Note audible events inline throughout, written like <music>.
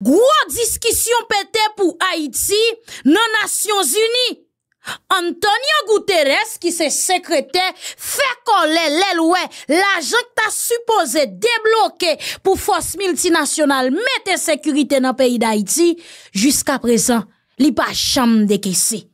gros discussion pété pour Haïti nos Nations Unies. Antonio Guterres, qui s'est secrétaire, fait coller les l'argent que t'as supposé débloquer pour force multinationale mettre sécurité dans le pays d'Haïti, jusqu'à présent, il pas chambre de caisser.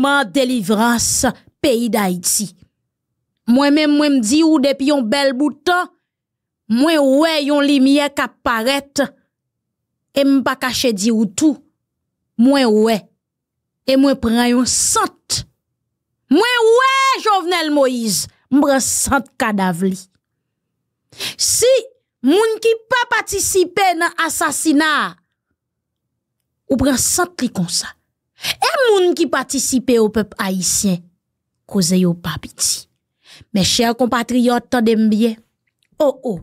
ma délivrance pays d'Haïti. Moi-même, moi me dis ou depuis un bel bout de temps, moi ouais yon lumière qui apparaît et m'pa caché dire ou tout. Moi ouais et moi prends yon sante. Moi ouais Jovenel Moïse, un sante cadavre Si moun ki pas participer à assassinat ou prend sante li comme ça. Et er moun qui participait au peuple haïtien, cause au papiti. Mes chers compatriotes, tandem bien. Oh oh,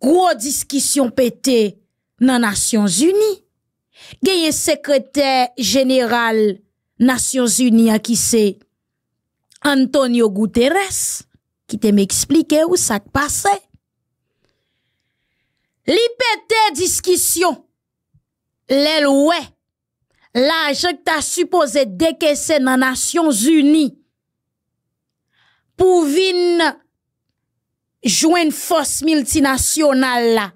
gros discussion pété dans les Nations Unies. un secrétaire général Nations Unies qui c'est Antonio Guterres, qui te m'explique où ça passe. Li discussion. les l'argent que supposé décaisser dans les Nations Unies pour venir joindre force multinationale là,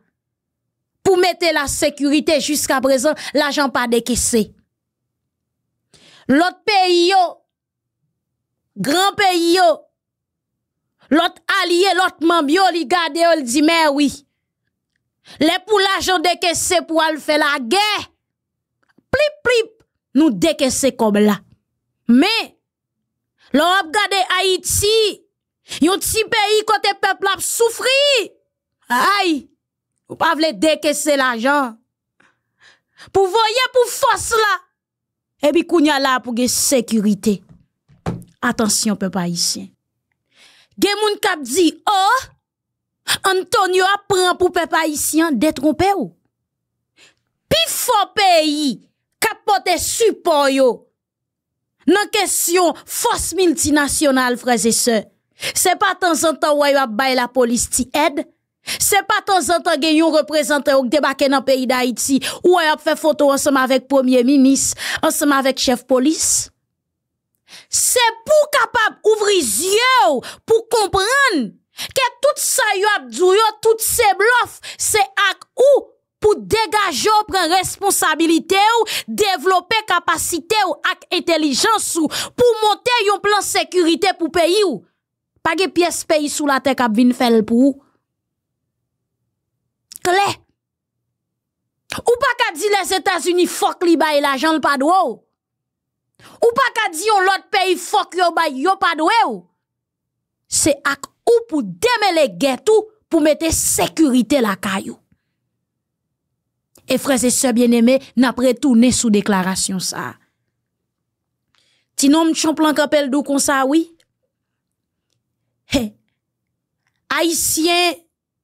pour mettre la sécurité jusqu'à présent, l'argent pas décaissé. L'autre pays, grand pays, l'autre allié, l'autre membre li gade, il dit, mais oui. Les pour l'argent décaissé pour aller faire la guerre, nous décaissons comme là. Mais, l'on a regardé Haïti, Un petit pays côté peuple a souffri. Aïe, ou pas voulez décaisser l'argent. Pour voyer pour force là. Et puis, kounya là pour la sécurité. Attention, peuple haïtien. Gen moun kap di, oh, Antonio apprend pour peuple haïtien détromper ou. Pifo pays, pour support yo dans question force multinationale frères et sœurs c'est pas de temps en temps ou a la police ti aide c'est pas de temps en temps y un représentant qui débarquer dans le pays d'Haïti ou a fait photo ensemble avec premier ministre ensemble avec chef police c'est pour capable ouvrir yeux pour comprendre que tout ça yo a dit tout ces bluffs c'est ak ou pou degaje ou pren responsabilite ou, devlope kapasite ou ak entelijans ou, pou monte yon plan sekurite pou peyi ou. Page piyes peyi sou la te kap vin fel pou ou. Kle. Ou pa ka di les Etasuni fok li baye la jan lpadwe ou. Ou pa ka di yon lot peyi fok li baye yon padwe ou. Se ak ou pou deme le get ou pou mete sekurite la kay ou. Et frères et sœurs bien-aimés, n'a né sous déclaration ça. Ti nom plan kapel dou kon ça oui. Hé Haïtien,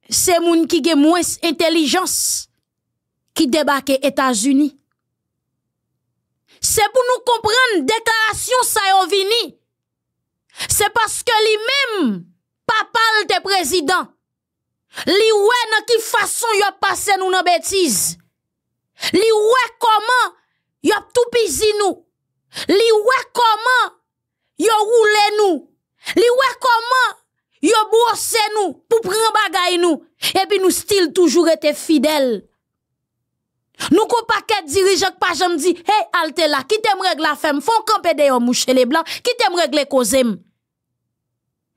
c'est moun qui gen moins intelligence qui débarque États-Unis. C'est pour nous comprendre déclaration ça yon vini. C'est parce que lui-même papa le président. Li wè nan ki façon yon passe nous nan bêtise. Li wè comment yo tout pisi nous. Li wè comment yo roule nous. Li wè comment yo brosse nous pour prendre bagay nous. Et puis nous style toujours été fidèle. Nous ko paquet dirigeant pas jamais di hey alte là qui t'aime régler la femme font camper d'ailleurs moucher les blancs qui t'aime régler causem.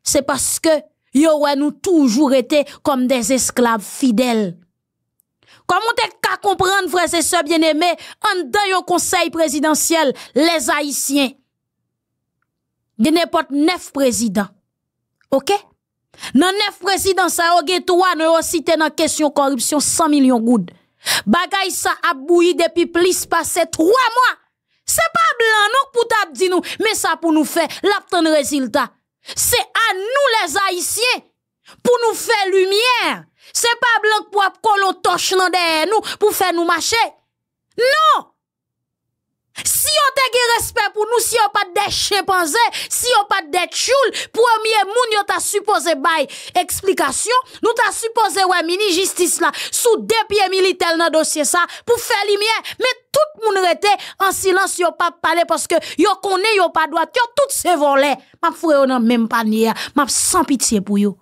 C'est parce que yo wè nous toujours été comme des esclaves fidèles. Comment t'es qu'à comprendre, frères et sœurs bien-aimés, en dans un conseil présidentiel, les Haïtiens, de n'importe neuf présidents. OK? Dans neuf présidents, ça a trois, nous cité dans question corruption 100 millions de gouttes. Bagay ça a bouilli depuis plus passé trois mois. C'est pas blanc, non, pour t'abdi nous, mais ça pour nous faire l'attendre résultat. C'est à nous les Haïtiens pour nous faire lumière Se pa blan pou ap kon lo tosh nan deye nou pou fe nou mache? Non! Si yo teke respet pou nou, si yo pat de che panze, si yo pat de tchoul, pwemye moun yo ta suppose bay eksplikasyon, nou ta suppose wè mini jistis la, sou depye militel nan dosye sa pou fe li mien, me tout moun rete en silans yo pap pale, poske yo kone yo pa doat, yo tout se volè. Mab fwe yo nan menm panye, mab san pitiye pou yo.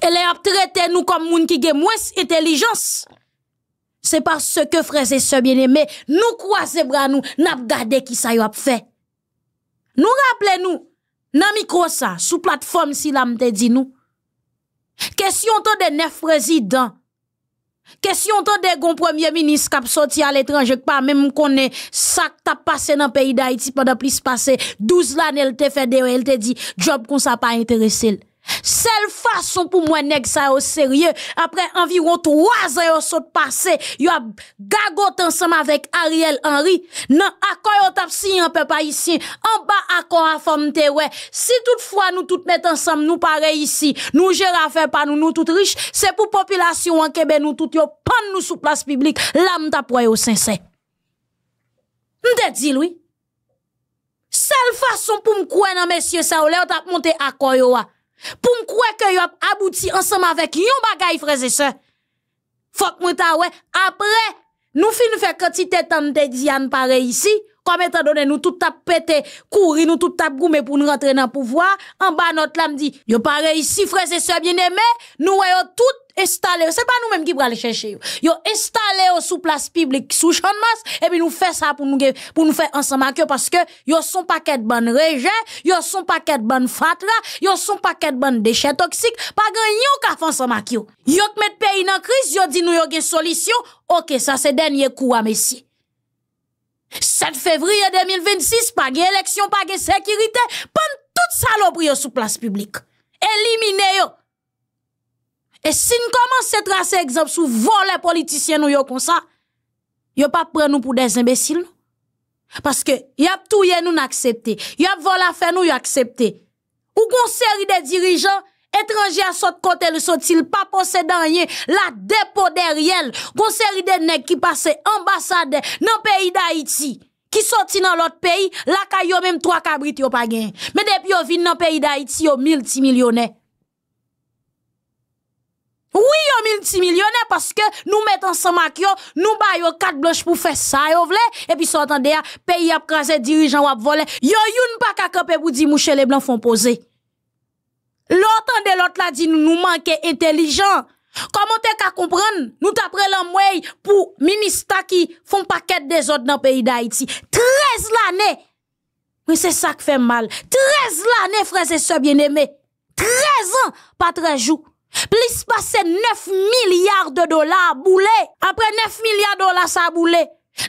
Ele ap trete nou kom moun ki ge mwes etelijans. Se par se ke freze se bine me, nou kwa ze bra nou, nap gade ki sa yo ap fe. Nou rapple nou, nan mikro sa, sou platform si la mte di nou. Kesyon to de nef prezident. Kesyon to de gon premier minis kap soti al etranjek pa, menm konen sak ta pase nan peyi da iti pa da plis pase. Douz lan el te fede ou el te di, job kon sa pa interesel. Sel fason pou mwen neg sa yo serye, apre environ 3 a yo sot pase, yo a gagote ansam avek Ariel Henry, nan akoyot ap si yon pe pa isi, an ba akon a fom te we, si tout fwa nou tout met ansam nou pare isi, nou je rafen pa nou nou tout riche, se pou populasyon an kebe nou tout yo pan nou sou plas publik, la mta pou yo sensen. Mte di lwi? Sel fason pou m kwen nan mesye sa, ou le yo tap monte akoyo wa, Pour me croire que yop abouti ensemble avec yon bagay frères et sœurs. Faut que après nous fin faire quantité temps de Diane pareil ici comme étant donné nous tout tap pété, courir nous tout tap goumé pour nous rentrer dans le pouvoir, en bas notre lame dit, yo pareil ici, frères et sœurs bien-aimés, nous voyons tout installé, c'est pas nous-mêmes qui prenons chercher. Yo installé sous place publique, sous champ masse, et puis nous fait ça pour nous, pour nous faire ensemble avec parce que yo son paquet de bonnes rejet, yo son paquet de bonnes fatra, yo son paquet de bonnes déchets toxiques, pas gagnon yon ka ensemble yo. Yo qui met pays en crise, yo dit nous yo une solution, ok, ça c'est dernier coup à messieurs. 7 février 2026, pas d'élection, élection, pas de sécurité, pas toute saloperie sous place publique. Éliminez yo. E si nou koman se trase egzops ou volè politisyen nou yo konsa, yo pa pren nou pou des imbesil nou. Paske, yop touye nou n'aksepte, yop volè fè nou yoksepte. Ou konseri de dirijan, etranjè a sot kote le sotil pa posè danye, la depo deryèl konseri de nek ki pase ambasade nan peyi d'Haïti ki soti nan lot peyi la ka yo menm 3 kabrit yo pa gen. Men dep yo vin nan peyi d'Haïti yo mil ti milyonè. Oui, yon multimillionnaire parce que nous mettons ensemble yo, nous baillons quatre blanches pour faire ça, vous vle, et puis ça de pays a dirigeants dirigeant a volé, yo yon pas qu'à camper pour dire mouche les blancs font poser. L'autre de l'autre là dit nous nous manquons intelligent. Comment t'es qu'à comprendre? Nous les l'amoué pour ministres qui font paquet des autres dans le pays d'Haïti. 13 l'année! Mais c'est ça qui fait mal. 13 l'année, frères et sœurs bien-aimés. 13 ans, pas 13 jours pas passé 9 milliards de dollars dollars boule. Après 9 milliards de dollars ça boule.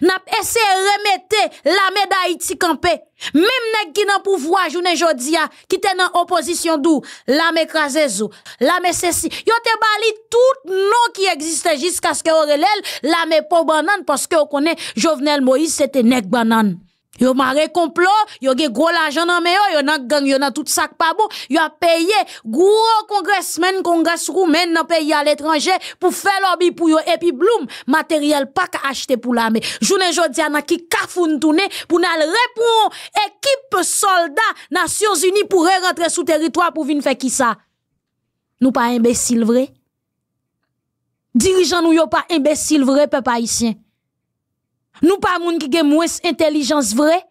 n'a ese remettre la médaille iti campé. Même nek ki nan pouvoi jounen qui ki te nan qui dou, la me la zou, la me sesi. Yo te bali tout nou ki ce que aurait orelel, la pas banane parce que on connaît Jovenel Moïse c'était nèg banane. Yo mare complot, yo ge gros l'argent dans main, yo nan gang, yo nan tout sac pas bon, yo a payé gros congressmen, congrès roumain nan pays à l'étranger pour faire lobby pour yo et puis bloom, matériel pas ka acheter pour l'armée. Journée jodi a nan ki kafoun tourner pour nan répondre équipe soldat Nations Unies pour rentrer sous territoire pour venir faire qui ça. Nous pas imbéciles vrai. Dirigeants nous yo pas imbéciles vrai peuple haïtien. Nous pas moun qui gen moins intelligence vraie.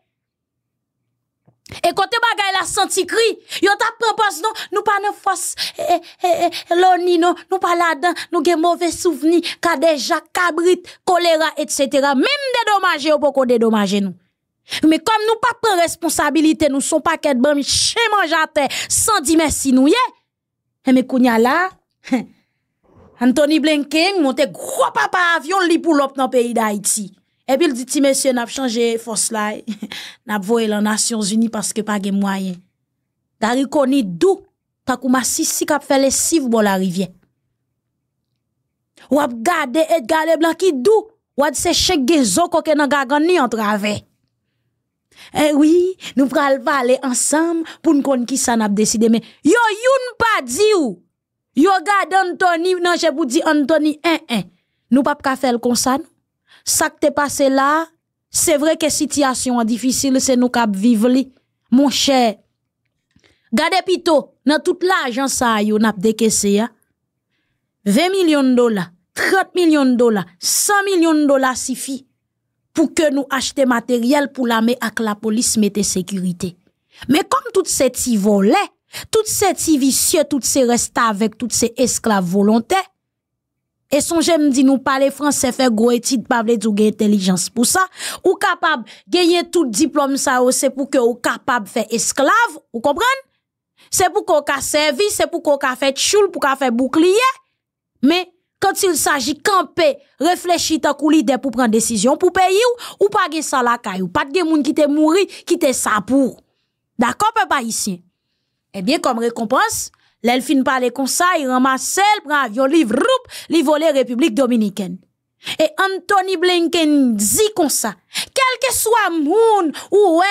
Et côté bagay la senti cri, yo tap pren non, nous pas nan force eh, eh, eh, eh l'oni non, nous pas là-dedans, nous gen mauvais souvenir, ka Jacques Cabrit, choléra, etc. Même dédommager ou pas dédommager nous. Mais comme nous pas pren responsabilité, nous sommes pas qu'être bon chez manger à terre, sans dire merci nous est. Et eh, mais kounya là, <laughs> Anthony Blinken monte gros papa avion li pour l'op dans pays d'Haïti. Epi l di ti mesye <laughs> n ap chanje fos la, n ap voye la Nasyon Zuni paske pa gen mwayen. Gari koni dou, takou ma sisi kap fele siv bo la rivyen. Wap gade et gale blan ki dou, wad se chek ge zon koke nan gagan ni an travè. E eh wii, nou pral pa ale ansam pou n kon ki san ap deside men. Yo, yon pa di ou! Yo gade antoni, nan jepou di antoni en en, nou pap ka fel kon san ou? ça qui t'est passé là, c'est vrai que situation est difficile, c'est nous qui vivons, mon cher. Gardez plutôt, dans toute l'agence, ça yo n'a 20 hein. millions de dollars, 30 millions de dollars, 100 millions de dollars suffit pour que nous achetions matériel pour l'armée avec la police mette sécurité. Mais comme toutes ces petits volets, toutes ces petits vicieux, toutes ces restes avec toutes ces esclaves volontaires, et son j'aime dit nous parler français fait gros étude pas parler de intelligence pour ça ou capable gagner tout diplôme ça c'est pour que ou capable faire esclave vous comprenez c'est pour qu'on ca servi c'est pour qu'on ca fait choule pour qu'on fait bouclier mais quand il s'agit camper réfléchir tant kou leader pour prendre décision pour pays ou, pas gagner ça la caille pas de monde qui t'est mouri qui te ça pour d'accord peuple haïtien eh bien comme récompense L'elfin parle ça, il ramasse l pran avion, livre, roup, li vole République dominicaine. Et Anthony Blinken dit comme di konsa, Quelque soit moun ou we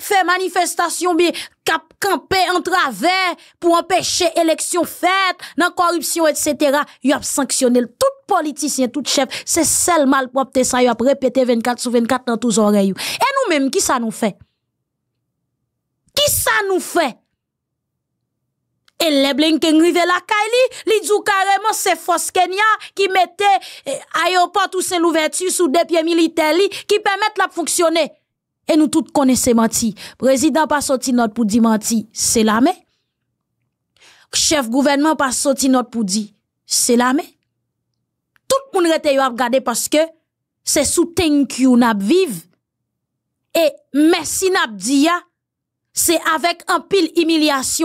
fait manifestation, qui a campé en travers pour empêcher l'élection faite, la corruption, etc, Il a sanctionné tout politicien, tout chef, C'est sel mal propre ça Il a répété 24 sur 24 dans tous les oreilles. Et nous qui qui ça nous fait Qui ça nous fait E le blenke ngrive lakay li, li djou kareman se fosken ya ki mette e, ayon pat ou sen louvertu sou depye militer li ki pemet la pfunksyone. E nou tout kone se manti. Prezident pa soti not pou di manti, se la me. Chef gouvernement pa soti not pou di, se la me. Tout moun rete yo ap gade paske se sou tenkyou nap viv. E mesi nap di ya. C'est C'est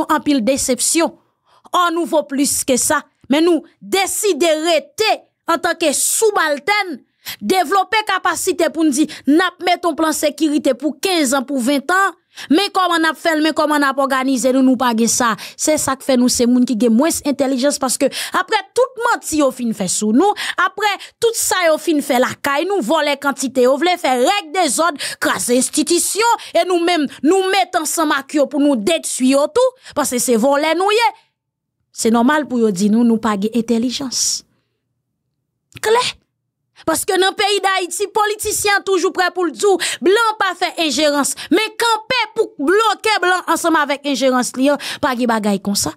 un pile déception. On nous vaut plus plus que ça mais nous Men en en tant que sous développer développer capacité pour nous pas mettre ton plan sécurité pour 15 ans, pour 20 ans ». Men kom an ap fel, men kom an ap organize, nou nou page sa, se sak fe nou se moun ki ge mwes entelijans, paske apre tout manti yo fin fe sou nou, apre tout sa yo fin fe lakay, nou vole kantite, yo vle fe rek de zon, kras institisyon, e nou men nou met ansan mak yo pou nou det su yo tou, paske se vole nou ye, se nomal pou yo di nou, nou page entelijans. Klet! Paske nan peyi d'Haïti, politisyen toujou prè pou l'djou, blan pa fè ingerans. Men kanpe pou blokè blan ansèm avèk ingerans liyo, pa gè bagay kon sa.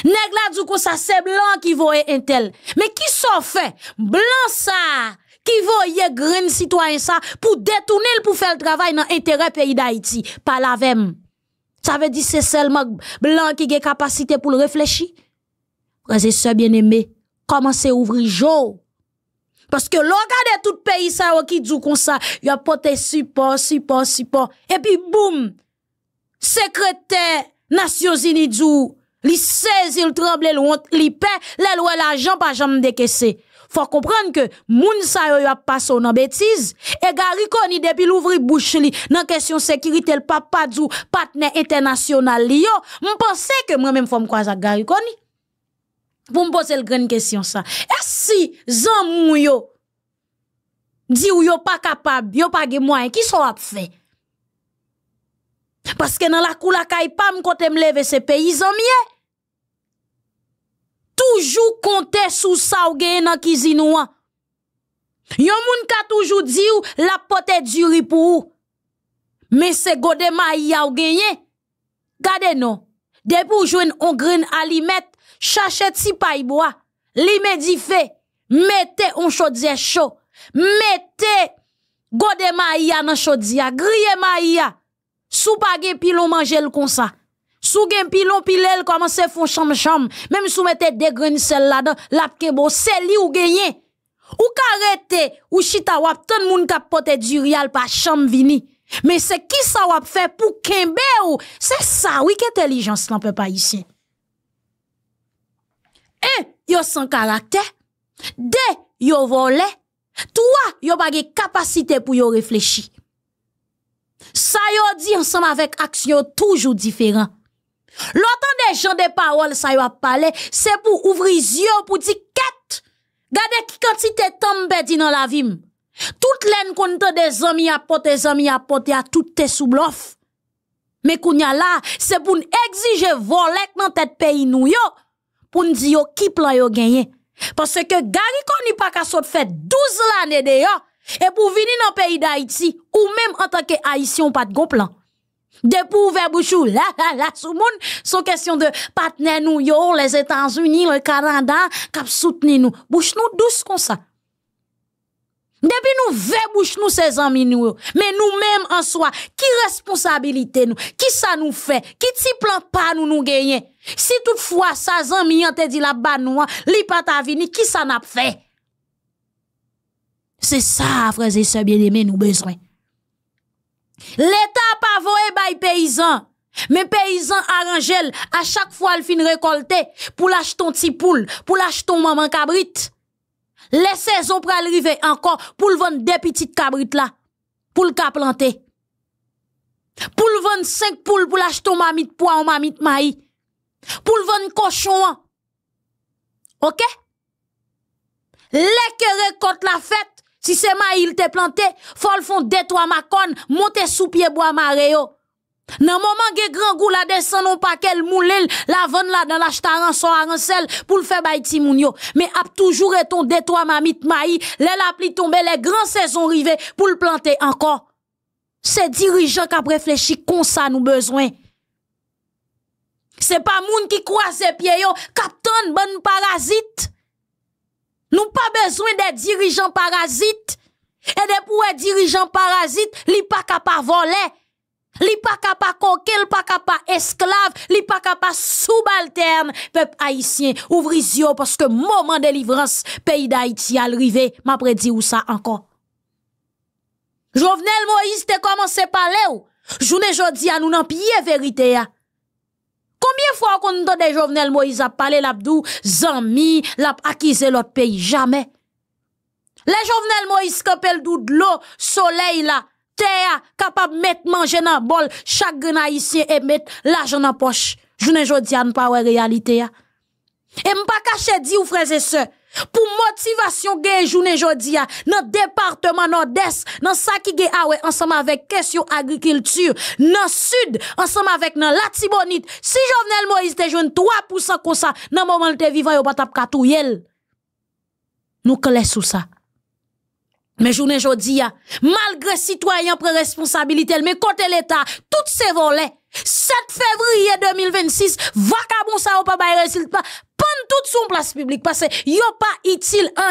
Neg la djou kon sa, se blan ki voè entel. Men ki son fè? Blan sa, ki voè ye gren sitwaen sa, pou detounel pou fè l'dravay nan enterè peyi d'Haïti. Pa la vèm. Sa vè di se selman, blan ki gè kapasite pou l'reflechi. Prese se bienemè, koman se ouvri jòw. Parce que l'on regarde tout pays ça qui dit comme ça, il a porté support, support, support. Et puis boum, secrétaire Nations Unies dit, il saisi, il tremble, il paie, les lois l'argent pas jamais décaissé. Faut comprendre que moun ça, yo a passé nan bêtise et Gary Koni depuis l'ouvri bouche li nan question sécurité le papa du partenaire international li yo pensais que moi même faut me croiser Gary pour me poser le grande question ça. Est-ce si zan yo dit ou yo pas capable, yo pas de moyens, qui sont à faire? Parce que dans la cour la caille pas me côté me lever ces paysans mieux. Toujours compter sous ça ou gagner dans cuisine ou. Yon moun ka toujours dit ou la pote duri pour ou. Mais c'est gode ya ou gagné. Gardez non. Depuis ou jouen on grain alimet, Chachet si bois, li fait, mettez un chaudier chaud, mettez gode maïa nan chaudier, grillez maïa, sou pa gen pilon le comme ça. Sou gen pilon pilel commence fon cham cham, même sou mette des graines sel là dedans, la kebo, c'est li ou gagné. Ou karete, ou chita wap ton moun kap pote du rial pa cham vini. Mais c'est qui ça wap fait pour kembe ou? C'est ça, oui, qu'intelligence intelligence peut pas ici. Un, eh, yo sans caractère. Deux, yo volé. Trois, yo pas capacité pour yo réfléchir. Ça yo dit ensemble avec action toujours différent. L'autant des gens des paroles ça yo a parlé, c'est pour ouvrir les yeux pour dire quête. Gardez qui quantité temps dans la vie. Toute l'aine qu'on des amis à porter, des amis à à tout tes sous bluff. Mais qu'on y a là, c'est pour exiger voler dans tête pays nous pour nous dire qui plan yo gagné. Parce que Gary Koni pas qu'à fait 12 l'année d'ailleurs, et pour venir dans le pays d'Haïti, ou même en tant que Haïtien, pas de plan. De pouvoir ouvert bouchou, là, là, là, sous monde, question de partenaires nous, yo, les États-Unis, le Canada, qui soutenir nous. Bouche nous douce comme ça. Depuis nous bouche nous ces amis nous, mais nous-mêmes en soi, qui responsabilité nous, qui ça nous fait, qui ti plan pas nous nous gagner. Si toutefois ça amis te dit la bas nous, li pas vini, qui ça n'a fait? C'est ça frères et sœurs bien-aimés nous besoin. L'État pas voyé bay paysan. Mais paysan arrangel à chaque fois le fin récolter pour l'acheter ton petit poule, pour l'acheter ton maman cabrit. Les saisons pour arriver encore pour vendre des petites cabrites là, pour le cas planter. Pour le vendre cinq poules pour l'acheter au mamite poids ou mamite maï. Pour le vendre cochon. OK? Les que la fête, si c'est ma il te le le toi ma trois monte sous sous pied bois maréo. Nan moment ge grand goût la descend non pas moule moulel la vend là dans l'achat, son arancel pour le faire bay ti moun yo mais a toujours et ton détoi mamite maï les la pli tomber les grands saisons rivé pour le planter encore c'est dirigeant qui a réfléchi comme ça nous besoin c'est pas moun qui croise pied yo capitaine bonne parasite nous pas besoin des dirigeants parasites et des pour dirigeants parasites li pas capable voler Li pa kapa koke, li pa kapa esklave, li pa kapa soubalterne pep Haitien ouvri zyo paske mouman de livrans peyi da Haiti alrive, m apre di ou sa ankon. Jovenel Moïse te koman se pale ou? Joun e jodi anoun an piye verite ya. Koumyen fwa kon do de jovenel Moïse ap pale lap do zanmi, lap akize lot peyi jame? Le jovenel Moïse kepel do dlo soley la. terre capable mettre manger dans bol chaque haïtien et mettre l'argent dans poche journée jodi a pas réalité a hein. et m'pa cacher dit ou frères et sœurs pour motivation gagne journée jodi a dans département nord-est dans ça qui est ah ouais ensemble avec question agriculture dans sud ensemble avec dans latibonite si Jovenel Moïse te joine 3% comme ça dans moment te vivant yo pas tap katouye nous connaissons sous ça mais jounen aujourd'hui, malgré malgré prend responsabilité, responsabilités, mais côté l'État, tout ces volets, 7 février 2026, vakabon ça ou pas bay résultat, pa, tout son plas pas pase yo pa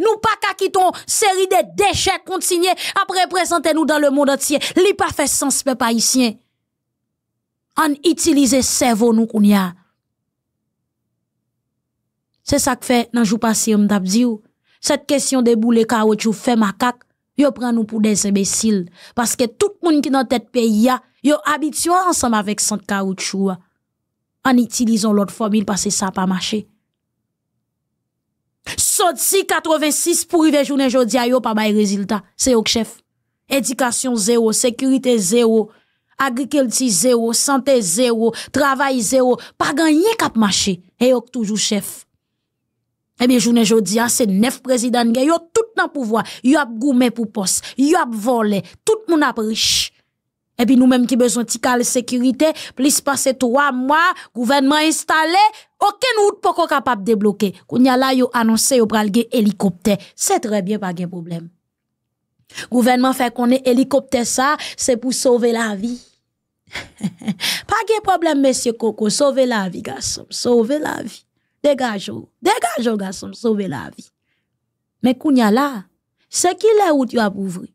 nous pas qu'à quitter une série de déchets kontinye, à représenter nous dans le monde entier, li pas fait sens peuple haïtien. en An cerveau nous nou C'est ça Se fait, k fè nan jou si on tabdi ou, cette question des boulets caoutchouc fait macaque, yo prend nous pour des imbéciles. Parce que tout le monde qui dans tête pays, ils habitué ensemble avec son caoutchouc. En utilisant l'autre formule parce que ça n'a pas marché. Sorti 86 pour arriver journée à yo pas de résultat. C'est au chef. Éducation zéro, sécurité zéro, agriculture zéro, santé zéro, travail zéro, pas gagné cap marché. Et toujours chef. Eh bien, journée aujourd'hui, hein, c'est neuf présidents qui ont tout dans pouvoir. Ils ont gourmé pour poste. Ils ont volé. Tout le monde a riche. Et eh puis, nous-mêmes qui besoin de sécurité, plus passer trois mois, gouvernement installé, aucun route pour capable de débloquer. Quand y a là, ont annoncé, hélicoptère. C'est très bien, pas de problème. Gouvernement fait qu'on est hélicoptère ça, c'est pour sauver la vie. <laughs> pas de problème, monsieur Coco, sauver la vie, garçon, sauver la vie. Dégage-vous. dégage oh. Oh, garçon, sauver la vie. Mais Kounia là, c'est qui là tu a pour ouvrir?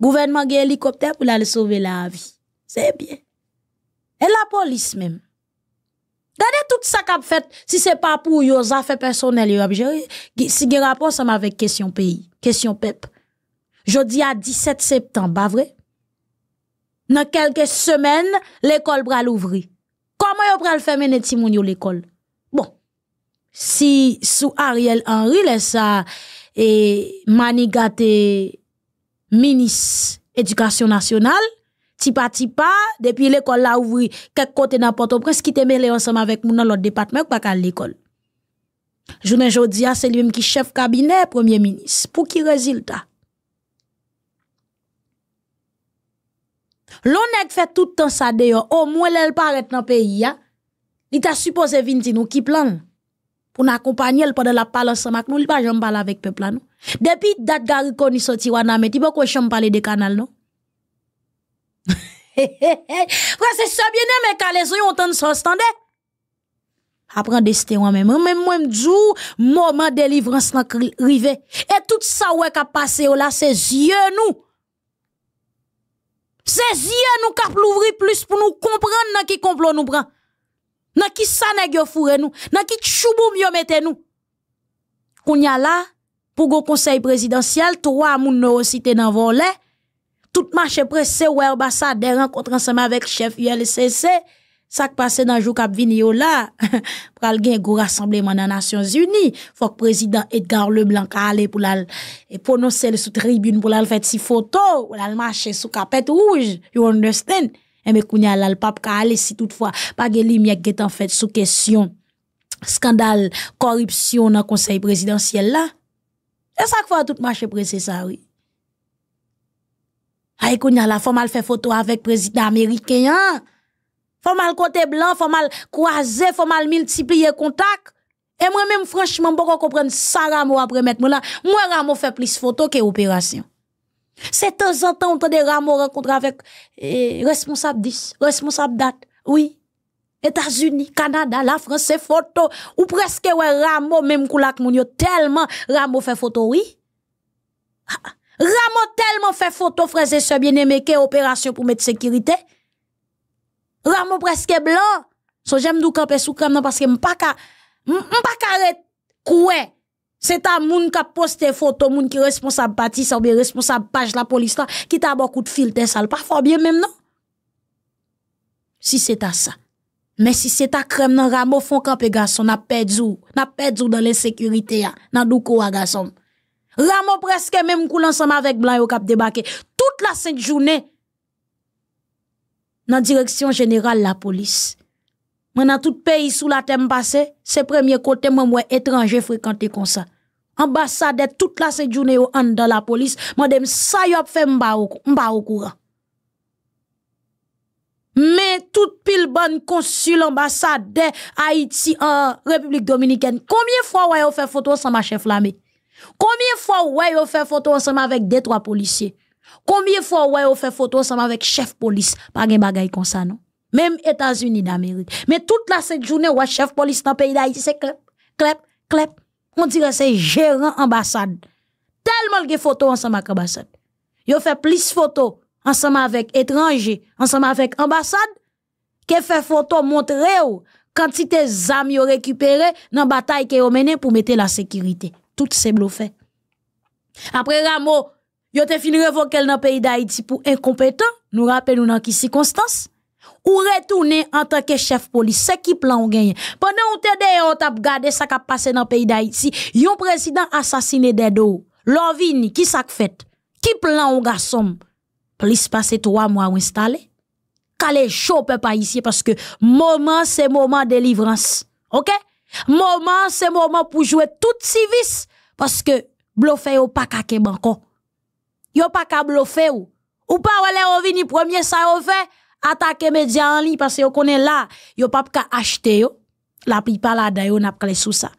Gouvernement a hélicoptère pour aller sauver la vie. C'est bien. Et la police même. Regardez tout ça qu'a fait, si c'est pas pour les affaires personnelles, yo si gen rapport ça avec question pays, question peuple. Jeudi à 17 septembre, pas vrai? Dans quelques semaines, l'école va l'ouvrir. Comment yo pral faire mener Timoun l'école? si sous Ariel Henry laisse ça et manigate ministre éducation nationale ti pas, depuis l'école là ouvri quelque côté n'importe presque qui te mêlé ensemble avec nous dans l'autre département pas qu'à l'école journée Jodia c'est lui-même qui chef cabinet premier ministre pour qui résultat L'on fait tout le temps ça d'ailleurs, au moins elle paraît dans le pays, il t'a supposé venir nous qui plan pour nous accompagner pendant la parole ensemble nous, il pas parler avec peuple Depuis date sorti wana pas de canal, non. <laughs> c'est ça bien mais moi même, même moi moment délivrance Et tout ça ouais qu'a passé oh là c'est yeux nous. C'est yeux nous plus pour nous comprendre qui complot nous prend. Nan ki sanè gyo fure nou, nan ki tchoubou myo metè nou. Koun ya la, pou gwo konsey presidansyel, touwa moun nou osite nan volè, tout mache prese wèr basa de renkotranseman vek chef ULCC, sak pase nan jou kap vin yo la, <laughs> pral gen gwo rassembleman nan Nasyons Uni, fok prezident Edgar Leblanc a ale pou lal e ponosele sou tribune pou lal fet si foto, ou lal mache sou kapet ouj, you understand? Et eh, mais kounya là le pape ka aller si toutefois pas de lumière qui est en fait sous question scandale corruption dans conseil présidentiel là. C'est ça que tout marché pressé ça oui. Aïe kounya la faut mal faire photo avec président américain. Hein? Faut mal côté blanc, faut mal croiser, faut mal multiplier contact. Et moi-même, franchement, beaucoup ne comprends pas ça, après mettre là. Moi, Rameau fait plus photo que opération. C'est temps en temps, on des rameaux rencontre avec eh, responsable 10, responsable date. Oui. États-Unis, Canada, la France, c'est photo. Ou presque, ouais, rameau même koulak moun tellement rameau fait photo, oui. Ah, ah. rameau tellement fait photo, frère, et sœurs bien-aimés, que opération pour mettre sécurité. rameau presque blanc. So j'aime nous camper sous non, parce que m'paka pas m'pa de Se ta moun ka poste foto, moun ki responsab pati, sa oube responsab paj la polis ta, ki ta bakou te filte sal, pa fòmye mèm nan? Si se ta sa, men si se ta krem nan ramo fon kap e gason, na pedzou, na pedzou dan lèn sekurite ya, nan doukou a gason. Ramo preske mèm koul ansam avèk blan yo kap debake, tout la senk jounè, nan direksyon jeneral la polis. Moi, dans tout pays sous la terre passé, c'est premier côté, moi, moi, étranger fréquenté comme ça. Ambassade, toute la cette journée, an dans la police, moi, dem, ça y a fait, m'ba au courant. Mais, toute pile bonne consul, ambassade, Haïti, en République Dominicaine, combien fois, ouais, on fait photo ensemble avec chef l'armée? Combien fois, ouais, on fait photo ensemble avec deux, trois policiers? Combien fois, ouais, on fait photo ensemble avec chef police? Pas de bagaille comme ça, non? Même États-Unis d'Amérique. Mais toute la cette journée, ouais, chef police dans le pays d'Haïti, c'est clap, clap, clap. On dirait c'est gérant ambassade. Tellement de photos ensemble avec ambassade. Yo fait plus photos ensemble avec étrangers, ensemble avec ambassade, que fait photo montrer ou quantité zam yo récupéré dans bataille que yo mené pour mettre la sécurité. Tout c'est bluffé. Hein. Après Rameau, yo te fini révoquer dans pays d'Haïti pour incompétent. Nous rappelons dans qui circonstances ou retourner en tant que chef police. C'est qui plan ou gagne. Pendant ou t'es dehors, t'as regardé ça qui a passé dans le pays d'Haïti. Yon président assassiné des dos. L'ovini, qui ça fait? Qui plan ou garçon? Police passé trois mois ou installé. Kale chaud pas ici. parce que moment c'est moment de délivrance. OK? Moment c'est moment pour jouer tout civis parce que bluffé ou pas kake banco. Yo pas ka bluffer ou. Ou pas ou vini premier ça ou fait attaquer médias en ligne parce que vous connaissez là, yo pas qu'à acheter yo. La plupart là d'ailleurs a pas sous ça.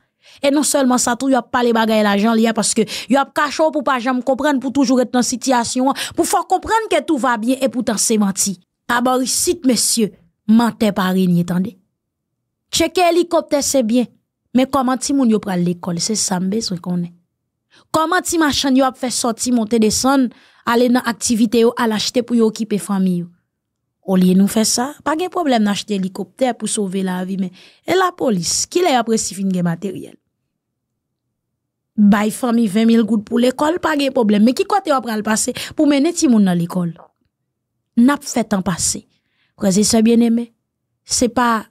Et non seulement ça tout, y a pas les bagages l'argent lié parce que y a cachot pour pas jamais comprendre pour toujours être dans situation, pour faire comprendre que tout va bien et pourtant c'est menti. D'abord site monsieur, mentez pas rien, attendez. Checker hélicoptère c'est bien, mais comment ti moun yo pral l'école, c'est ça besoin qu'on est. Comment ti machin yo a fait sortir monter descendre, aller dans activité ou à l'acheter pour occuper famille au lieu nous fait ça, pas de problème d'acheter hélicoptère pour sauver la vie, mais et la police, qui l'a apprécié si fin de matériel? Bay famille 20 000 gouttes pour l'école, pas de problème. Mais qui côté après le passé pour mener moun dans l'école? N'a pas fait en passé. que ça bien aimé, c'est pas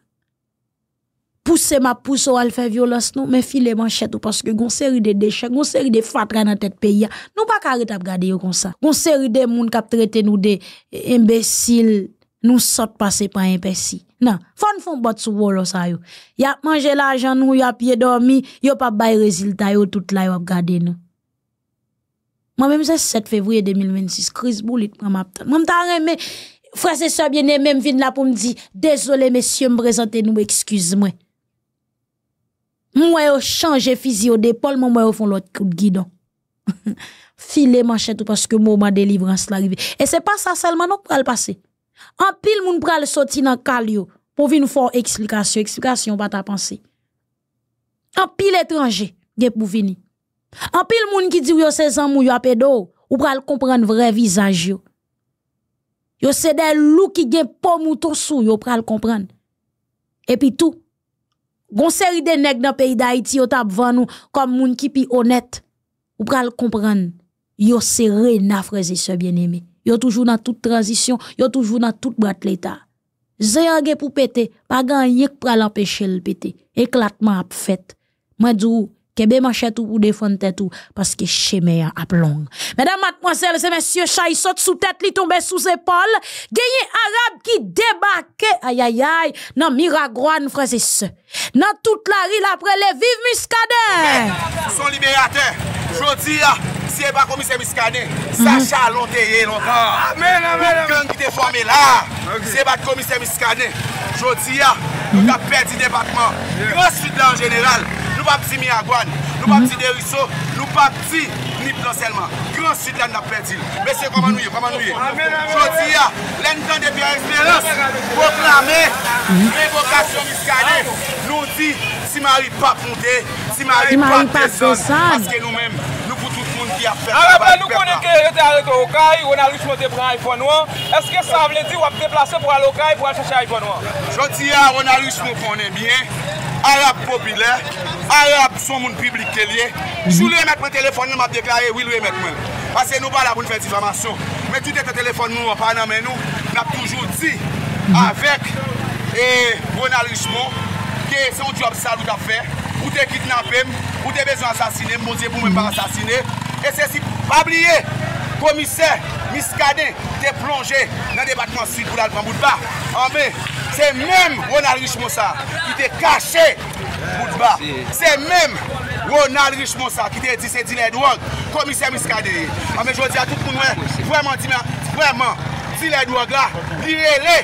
pousser ma pousse ou faire violence non mais filer manchette parce que gon série de déchets gon série de fatras dans tête pays nous pas arrêter à regarder comme ça gon série de monde qui traité nous des imbéciles nous sortons passer par un pessi. Non, faut nous bot wolo ça yo. Y a mangé l'argent nous, y a pied dormi, y a pas bail résultat yo tout là yo nous. Moi-même, c'est 7 février 2026, crise boulit prend ma tête. Moi, frère c'est ça bien-aimé, m'vin là pour me dire, désolé messieurs, me présenter nous, excuse-moi. Moi, yo changé physio d'épaule, moi, yo fait l'autre coup de guidon. <laughs> File manchette parce que moment délivrance l'arrivée. Et c'est pas ça seulement nous pour le passer. En pile moun pral soti nan kal yo pou vi explication, explication explication eksplikasyon En pile étranger, pil gen pou vini. En pile moun ki di yo se zan mou yo apedo, ou pral comprendre vrai visage. yo. Yo se de lou ki gen pom mouton sou, yo pral Et puis tout. gon série de nèg dans pays d'Haïti iti yo tap van nou kom moun ki pi honnête. ou pral comprendre. Yo se re na se bien aimé yo toujours dans toute transition, yo toujours dans toute boîte l'État. Zéangé pour péter, pas gagné pour l'empêcher de péter. Éclatement a fait. Moi, dis Kebe machette ou pour défendre tête ou, parce que chemin a long. Mesdames, mademoiselles et messieurs, chay sous tête, li tombe sous épaule. Gagné arabe qui débarque, aïe aïe aïe, nan Miragouane, frères et Nan toute la rue, après les vives muscadets. Son libérateur, jodi Siye bat komise miskane, sacha lonteye lontan. Mwen geng ki te forme la. Siye bat komise miskane, jodi ya, nou da peti debatman. Gran süt lan general, nou pa pti miagwan, nou pa pti deriso, nou pa pti ni planselman. Gran süt lan da peti. Mwen se koman nou ye? Jodi ya, lèn dan de biye eksperos, pokrame, revokasyon miskane, nou di, si mary pa ponte, si mary pa peson, aske nou menm. Arab mhm. la nou konen kere rete ale to Okay, Ronald Richemont te pre an iPhone 1, eske sa vle di wap deplase pou al Okay pou al chache iPhone 1? Jot di a Ronald Richemont pou ane bien, Arab popile, Arab son moun publik ke liye, jou lue met mwen telefon nou m ap deklare, wile lue met mwen, ase nou ban la moun fensi famasyon, men tout ete telefon nou wap ane men nou, m ap toujou di, mhm. avek Ronald Richemont, ke son job sa lout a fe, ou te kidnap em, ou te bezo ansasine, m boze pou m en pa ansasine, E se si pabliye komiser miskade te plonje nan debatman si koulal pan bout ba. Anbe, se menm Ronald Riche Monsa ki te kache bout ba. Se menm Ronald Riche Monsa ki te etise dine dwoag komiser miskade. Anbe, jwè di a tout koun wè, wèman dine dwoag la, liye le.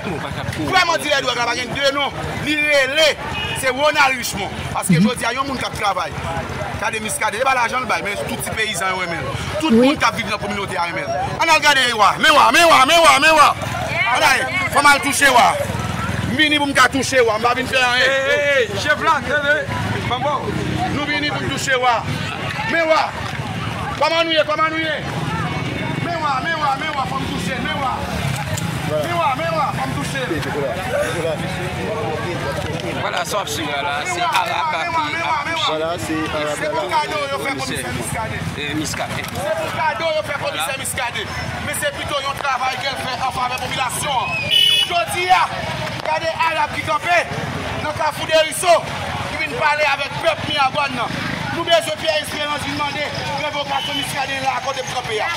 Wèman dine dwoag la, wèman dine dwoag la, liye le. Se ou nan richman Aske jodi a yon moun kap trabay Kade miskade, e balan jan l bay Men touti peyizan yon men Touti moun kap viv nan pominote yon men An al kade yon, mewa, mewa, mewa Fama l touche wwa Mbini pou m ka touche wwa Mba vin pen an e Mbini pou m touche wwa Mewa Koman nouye, koman nouye Mewa, mewa, mewa, fama touche Mewa, mewa, mewa, fama touche Mbini pou m ka touche Wala sa psiga la, se araba ki akouche. Wala se araba la, se miskade. Se miskade, wale fè komise miskade. Mè se pito yon travay gen fè anfan repopilasyon. Jodi ya, kade araba ki kope, nan ka foudè riso, ki vin pale avèk pep mi agwannan. Mou bè zo fè eksperyans vin mandè, revokasyon miskade nan akonde mkope ya.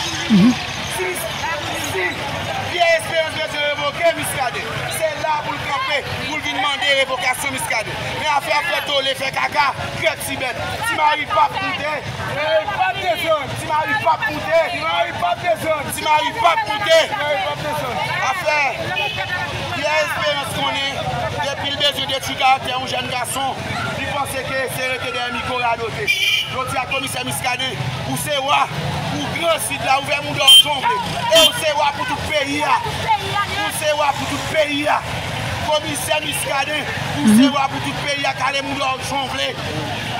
Si, biye esperans mwen se revoke miskade, se la pou l kapè, pou l vi nman de revokasyon miskade. Me afè apretou lè fè kaka, kèp si bèd. Si m ari pa poutè, si m ari pa poutè, si m ari pa poutè, si m ari pa poutè, si m ari pa poutè. Afè, biye esperans konè, jè pil de zye de chuka an, te un jen gason, li panse ke se rete den mikor anote. Jotè a komise miskade, ou se wò. Kansit la ouve moun do an chomple E ou se wapoutu peyi ya Ou se wapoutu peyi ya Komi se miskade Ou se wapoutu peyi ya kade moun do an chomple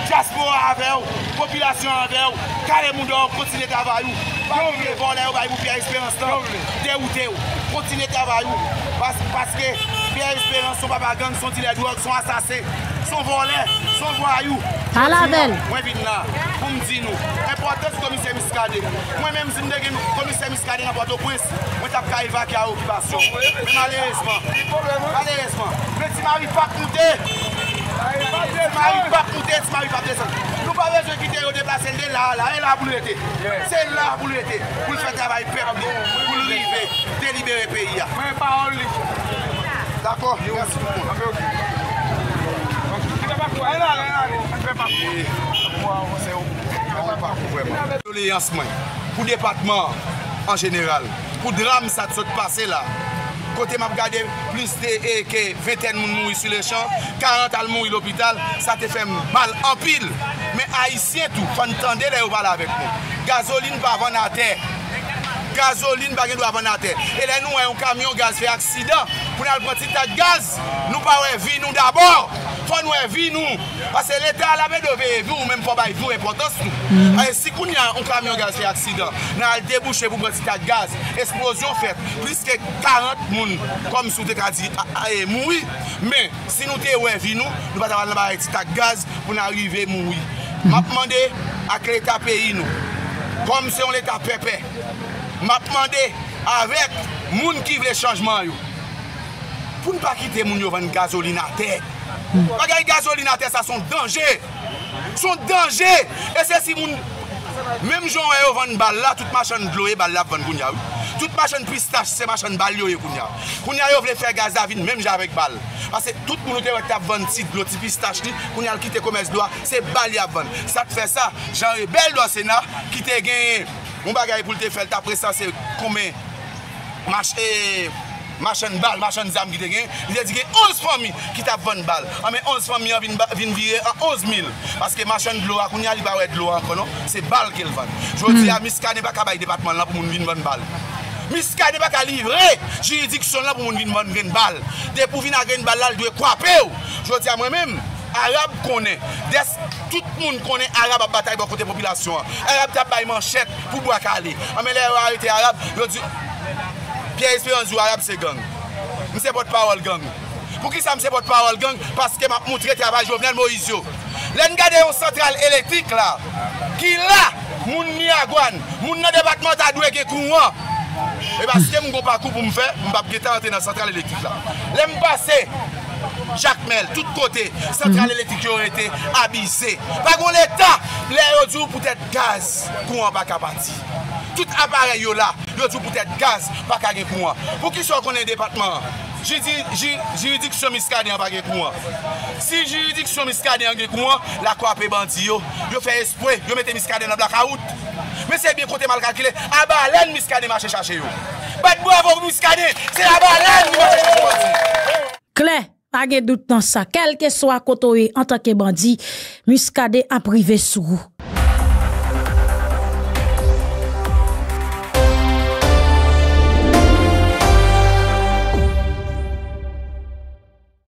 Jaspo avel Popilasyon avel Kade moun do an kontine tabayou Pake moun de volen ou bayi moun piye esperans tan De ou te ou Kontine tabayou Paseke Son papagan, son tile grog, son asase, son vole, son jwayou Mwen vin la, pou mdi nou Mwen pote sou komise miskade Mwen men mzinde gen komise miskade nan bote opwes Mwen tap ka ilva ki a okibasyon Mwen ale esman Ale esman Mwen si mary pa koute Si mary pa koute, si mary pa koute Lou pa rejwe ki te yo deplase lè la Lè la pou lète Lè la pou lète Pou l'fète avay perbi Pou l'libè Delibè peyi ya Mwen pa ol li Mwen pa ol li D'akon, yon si fokou. Ape ok. An se fokou, an se fokou. An se fokou, an se fokou. An se fokou, an se fokou. Pou depatman, an general, pou dram sa tso te pase la, kote map gade plus te e ke veten moun moui sou le chan, karant al moui l'opital, sa te eh, fè mal ampil, men haisyen tou, fan tende le ou bala vek nou. Gazolin pa van a te, Gazolin bagen do avan ate Ele nou wè yon kamyon gaz fè aksidan Pou nan brotitak gaz Nou pa wè vin nou dabor Fò nou wè vin nou Pase lete alabè do vè yon Mèm pou bè yon repotos nou mm. Si koun yon kamyon gaz fè aksidan Nan al debouche pou brotitak gaz Eksplosyon fèt Pliske 40 moun Kom sou te ka di aye moui Mè si nou te wè vin nou Nou pa taban nan brotitak gaz Pou nan rive moui mm. Ma pwande ak lè tapè yon Kom se yon lè tapè pè Ma pman de avèk moun ki vle chanjman yo. Poun pa kite moun yo vle gazolin a te. Hmm. Pagè yon gazolin a te sa son danje. Son danje. E se si moun... Mem joun eh, yo vle bal la, tout machan blo e bal la vle goun ya. Tout machan pistache se machan bal yo e goun ya. Koun ya yo vle fè gaz da vin, mem javèk bal. Pase tout moun yo te vle tap van si, bloti pistache li, koun ya kite koumez do a, se bal ya van. Sa te fè sa, jan e bel do a sena, kite genye. Mwen bon bagay pou lte fel, ta prestanse koume Machen bal, machen zam gite gen Li dedike 11 fami ki tap van bal Ame ah, 11 fami an vin vire an 11 mil Paske machen dlo akoun ya li bawe dlo an konon Se bal ke lvan Jou di hmm. a miska ne baka baye debatman la pou moun vin van bal Miska ne baka livre jiridiksyon la pou moun vin van ren bal De pou vin an ren bal la ldwe kwape ou Jou di a mwen menm Arab konen. Des, tout moun konen Arab ap batay bo kote popilasyon an. Arab tap bay man chet pou bo akali. Ame lè yon harite Arab, Pierre Esperanzou, Arab se gang. Mse pot pawol gang. Pou ki sa mse pot pawol gang? Paske map moutre te apajovnen Moizyo. Lè nga de yon central elektrik la, ki la, moun mi agwan, moun nan debatman ta dwe ge kou mwa, e baske moun go pa kou pou mw fe, mbap geta aten nan central elektrik la. Lè mw pase, lè mw pase, Jacques Mel, tout côté, centrale mhm. électrique ont été abîmées. Pas l'État, les autres pour être gaz, pour en pas capable. Tout appareil là, l'autre pour être gaz, pas capable pour moi. Pour qu'ils soient connus département. J'ai dit, j'ai juridiction miscadien pas gagné courant. Si juridiction miscadien gagné courant, la quoi pe bandi yo, yo fait espoir, yo mette miscadien dans black out. Mais c'est bien côté mal calculé, à baleine miscadée, marche chercher yo. Bat bravo miscadien, c'est la baleine qui marche chercher. Claire. A gen dout nan sa, kelke swa koto e an tanke bandi, mi skade aprive sou ou.